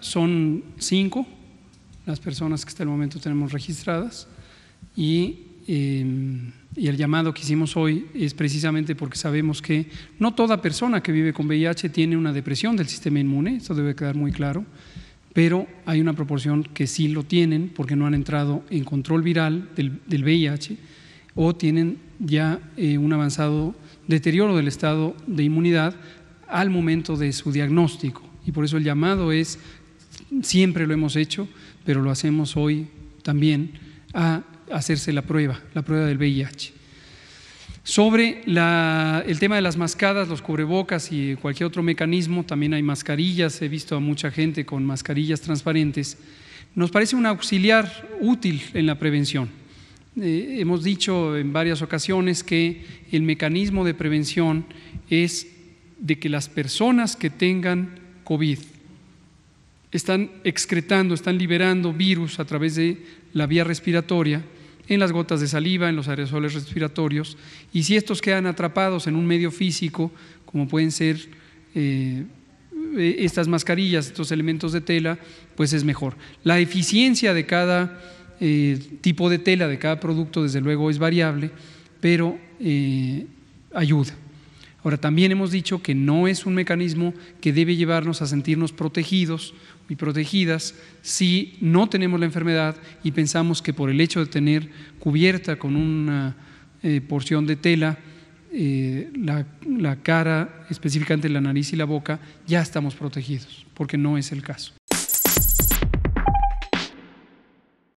son cinco las personas que hasta el momento tenemos registradas y, em, y, el llamado que hicimos hoy es precisamente porque sabemos que no toda persona que vive con VIH tiene una depresión del sistema inmune, eso debe quedar muy claro, pero hay una proporción que sí lo tienen porque no han entrado en control viral del, del VIH o tienen ya eh, un avanzado deterioro del estado de inmunidad al momento de su diagnóstico. Y por eso el llamado es siempre lo hemos hecho, pero lo hacemos hoy también, a hacerse la prueba, la prueba del VIH. Sobre el tema de las mascadas, los cubrebocas y cualquier otro mecanismo, también hay mascarillas, he visto a mucha gente con mascarillas transparentes, nos parece un auxiliar útil en la prevención. Eh, hemos dicho en varias ocasiones que el mecanismo de prevención es de que las personas que tengan COVID están excretando, están liberando virus a través de la vía respiratoria, en las gotas de saliva, en los aerosoles respiratorios, y si estos quedan atrapados en un medio físico, como pueden ser eh, e, estas mascarillas, estos elementos de tela, pues es mejor. La eficiencia de cada eh, tipo de tela, de cada producto, desde luego es variable, pero eh, ayuda. Ahora, también hemos dicho que no es un mecanismo que debe llevarnos a sentirnos protegidos y protegidas si no tenemos la enfermedad y pensamos que por el hecho de tener cubierta con una eh, porción de tela eh, la, la cara, específicamente la nariz y la boca, ya estamos protegidos, porque no es el caso.